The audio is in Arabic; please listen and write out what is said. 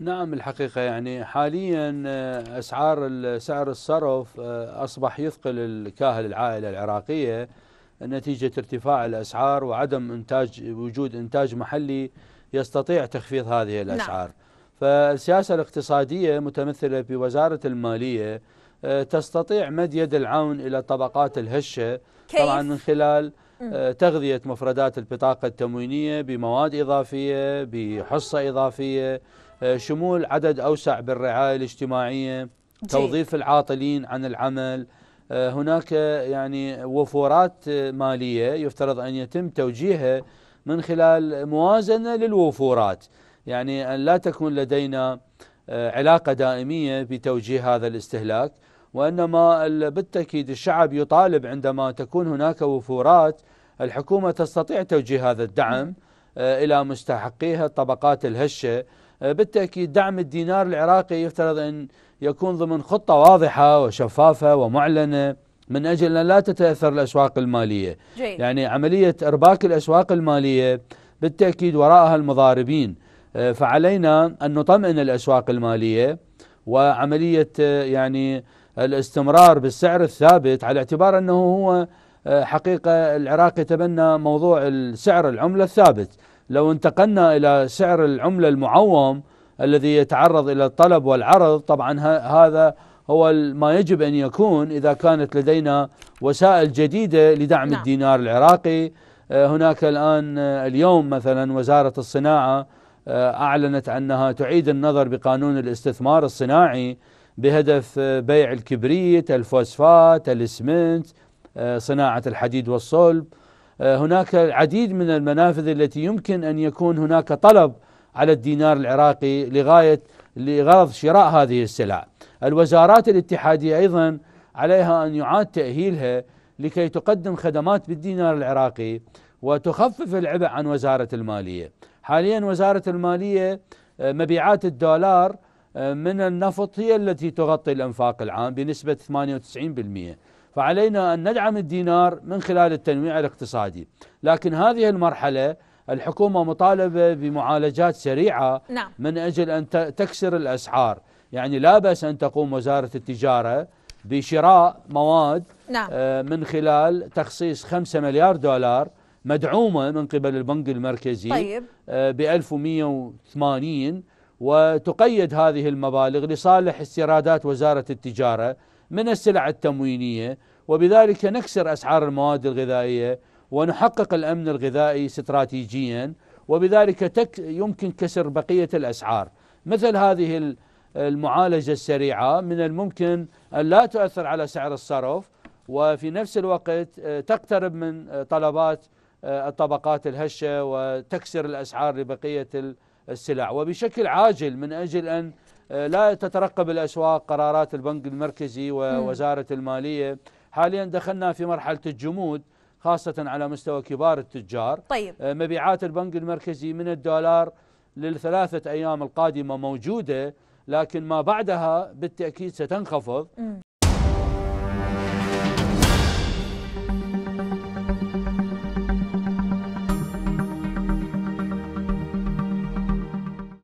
نعم الحقيقة يعني حاليا آه، أسعار سعر الصرف آه، أصبح يثقل الكاهل العائلة العراقية نتيجة ارتفاع الأسعار وعدم إنتاج وجود إنتاج محلي يستطيع تخفيض هذه نعم. الأسعار نعم. فالسياسة الاقتصادية متمثلة بوزارة المالية آه، تستطيع مد يد العون إلى الطبقات الهشة كيف؟ طبعا من خلال تغذية مفردات البطاقة التموينية بمواد إضافية بحصة إضافية آه، شمول عدد أوسع بالرعاية الاجتماعية توظيف العاطلين عن العمل آه، هناك يعني وفورات مالية يفترض أن يتم توجيهها من خلال موازنة للوفورات يعني أن لا تكون لدينا آه، علاقة دائمية بتوجيه هذا الاستهلاك وإنما بالتأكيد الشعب يطالب عندما تكون هناك وفورات الحكومة تستطيع توجيه هذا الدعم إلى مستحقيها الطبقات الهشة أه، بالتأكيد دعم الدينار العراقي يفترض أن يكون ضمن خطة واضحة وشفافة ومعلنة من أجل أن لا تتأثر الأسواق المالية جيد. يعني عملية إرباك الأسواق المالية بالتأكيد وراءها المضاربين أه، فعلينا أن نطمئن الأسواق المالية وعملية أه، يعني الاستمرار بالسعر الثابت على اعتبار أنه هو حقيقة العراق يتبنى موضوع السعر العملة الثابت لو انتقلنا إلى سعر العملة المعوم الذي يتعرض إلى الطلب والعرض طبعا هذا هو ما يجب أن يكون إذا كانت لدينا وسائل جديدة لدعم لا. نعم. الدينار العراقي آه، هناك الآن آه، اليوم مثلا وزارة الصناعة آه، أعلنت أنها تعيد النظر بقانون الاستثمار الصناعي بهدف بيع الكبريت الفوسفات الاسمنت صناعة الحديد والصلب آه، هناك العديد من المنافذ التي يمكن أن يكون هناك طلب على الدينار العراقي لغاية لغرض شراء هذه السلع الوزارات الاتحادية أيضا عليها أن يعاد تأهيلها لكي تقدم خدمات بالدينار العراقي وتخفف العبء عن وزارة المالية حاليا وزارة المالية آه، مبيعات الدولار آه، من النفط هي التي تغطي الانفاق العام بنسبه 98% فعلينا أن ندعم الدينار من خلال التنويع الاقتصادي لكن هذه المرحلة الحكومة مطالبة بمعالجات سريعة نعم. من أجل أن تكسر الأسعار يعني لا بأس أن تقوم وزارة التجارة بشراء مواد نعم. آه، من خلال تخصيص 5 مليار دولار مدعومة من قبل البنك المركزي طيب. آه، ب 1180 وتقيد هذه المبالغ لصالح استيرادات وزارة التجارة من السلع التموينية وبذلك نكسر أسعار المواد الغذائية ونحقق الأمن الغذائي استراتيجيا وبذلك تك يمكن كسر بقية الأسعار مثل هذه المعالجة السريعة من الممكن أن لا تؤثر على سعر الصرف وفي نفس الوقت آه، تقترب من آه، طلبات آه، الطبقات الهشة وتكسر الأسعار لبقية السلع وبشكل عاجل من أجل أن آه، لا تترقب الأسواق قرارات البنك المركزي ووزارة المالية حاليا دخلنا في مرحلة الجمود خاصة على مستوى كبار التجار طيب. آه، مبيعات البنك المركزي من الدولار للثلاثة أيام القادمة موجودة لكن ما بعدها بالتأكيد ستنخفض